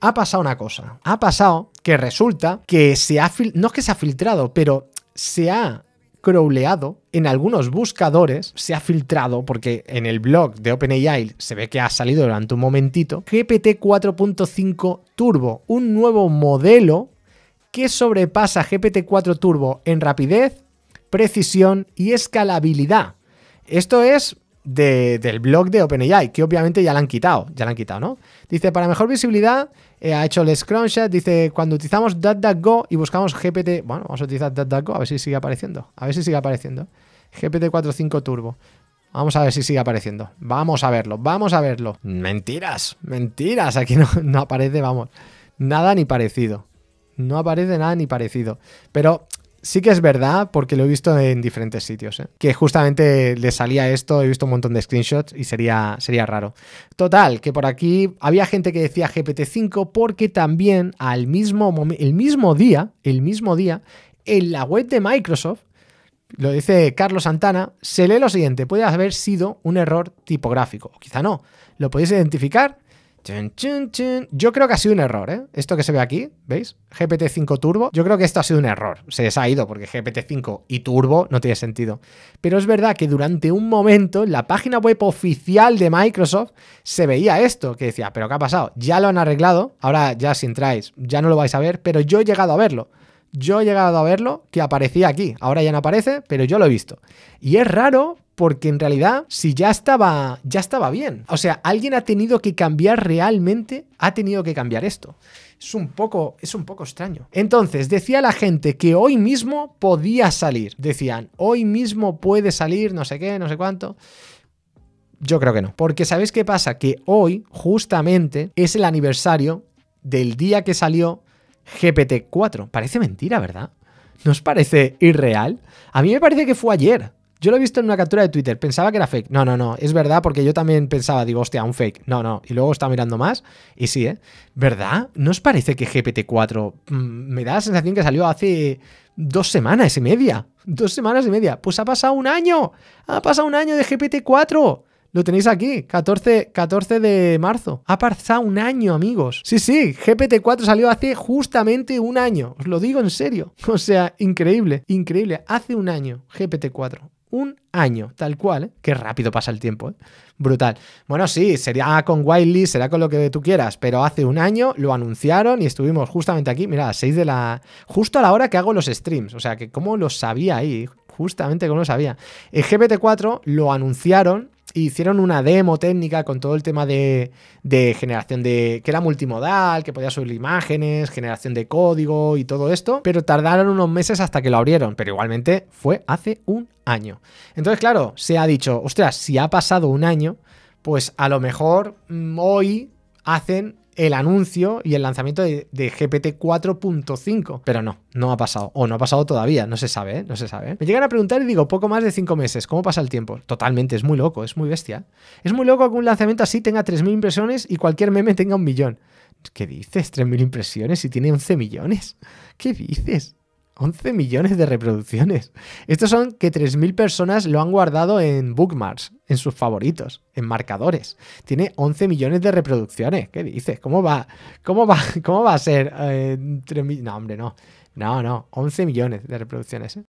ha pasado una cosa. Ha pasado que resulta que se ha... No es que se ha filtrado, pero se ha crawleado en algunos buscadores, se ha filtrado, porque en el blog de OpenAI se ve que ha salido durante un momentito, GPT 4.5 Turbo, un nuevo modelo que sobrepasa GPT-4 Turbo en rapidez, precisión y escalabilidad. Esto es del blog de OpenAI, que obviamente ya la han quitado, ya la han quitado, ¿no? Dice, para mejor visibilidad, eh, ha hecho el screenshot, dice, cuando utilizamos .go y buscamos GPT, bueno, vamos a utilizar DuckDuckGo, a ver si sigue apareciendo, a ver si sigue apareciendo. GPT-45 Turbo. Vamos a ver si sigue apareciendo. Vamos a verlo, vamos a verlo. Mentiras, mentiras. Aquí no, no aparece, vamos, nada ni parecido. No aparece nada ni parecido. Pero sí que es verdad, porque lo he visto en diferentes sitios, ¿eh? que justamente le salía esto, he visto un montón de screenshots y sería, sería raro. Total, que por aquí había gente que decía GPT-5 porque también al mismo el mismo día, el mismo día, en la web de Microsoft, lo dice Carlos Santana, se lee lo siguiente, puede haber sido un error tipográfico, o quizá no, lo podéis identificar yo creo que ha sido un error, ¿eh? Esto que se ve aquí, ¿veis? GPT-5 Turbo. Yo creo que esto ha sido un error. Se les ha ido porque GPT-5 y Turbo no tiene sentido. Pero es verdad que durante un momento en la página web oficial de Microsoft se veía esto, que decía, pero ¿qué ha pasado? Ya lo han arreglado, ahora ya si entráis, ya no lo vais a ver, pero yo he llegado a verlo. Yo he llegado a verlo que aparecía aquí. Ahora ya no aparece, pero yo lo he visto. Y es raro porque en realidad si ya estaba ya estaba bien. O sea, alguien ha tenido que cambiar realmente, ha tenido que cambiar esto. Es un poco es un poco extraño. Entonces, decía la gente que hoy mismo podía salir. Decían, "Hoy mismo puede salir, no sé qué, no sé cuánto." Yo creo que no, porque ¿sabéis qué pasa? Que hoy justamente es el aniversario del día que salió GPT-4. Parece mentira, ¿verdad? ¿No os parece irreal? A mí me parece que fue ayer. Yo lo he visto en una captura de Twitter, pensaba que era fake. No, no, no, es verdad porque yo también pensaba, digo, hostia, un fake. No, no, y luego está mirando más y sí, ¿eh? ¿Verdad? ¿No os parece que GPT-4 mm, me da la sensación que salió hace dos semanas y media? Dos semanas y media. Pues ha pasado un año. Ha pasado un año de GPT-4. Lo tenéis aquí, 14, 14 de marzo. Ha pasado un año, amigos. Sí, sí, GPT-4 salió hace justamente un año. Os lo digo en serio. O sea, increíble, increíble. Hace un año, GPT-4 un año, tal cual. ¿eh? Qué rápido pasa el tiempo. ¿eh? Brutal. Bueno, sí, sería con Wiley, será con lo que tú quieras, pero hace un año lo anunciaron y estuvimos justamente aquí, mira, a las 6 de la... justo a la hora que hago los streams. O sea, que cómo lo sabía ahí, justamente cómo lo sabía. El GPT-4 lo anunciaron hicieron una demo técnica con todo el tema de, generación de... que era multimodal, que podía subir imágenes, generación de código y todo esto, pero tardaron unos meses hasta que lo abrieron, pero igualmente fue hace un año. Entonces, claro, se ha dicho, ostras, si ha pasado un año, pues a lo mejor mm, hoy hacen el anuncio y el lanzamiento de, GPT 4.5. Pero no, no ha pasado. O no ha pasado todavía. No se sabe, ¿eh? No se sabe. Me llegan a preguntar y digo, poco más de cinco meses. ¿Cómo pasa el tiempo? Totalmente, es muy loco, es muy bestia. Es muy loco que un lanzamiento así tenga 3.000 impresiones y cualquier meme tenga un millón. ¿Qué dices? ¿3.000 impresiones y tiene 11 millones? ¿Qué dices? 11 millones de reproducciones. Estos son que 3.000 personas lo han guardado en bookmarks, en sus favoritos, en marcadores. Tiene 11 millones de reproducciones. ¿Qué dices? ¿Cómo va? ¿Cómo va? ¿Cómo va a ser? Eh, no, hombre, no. No, no. 11 millones de reproducciones. ¿eh?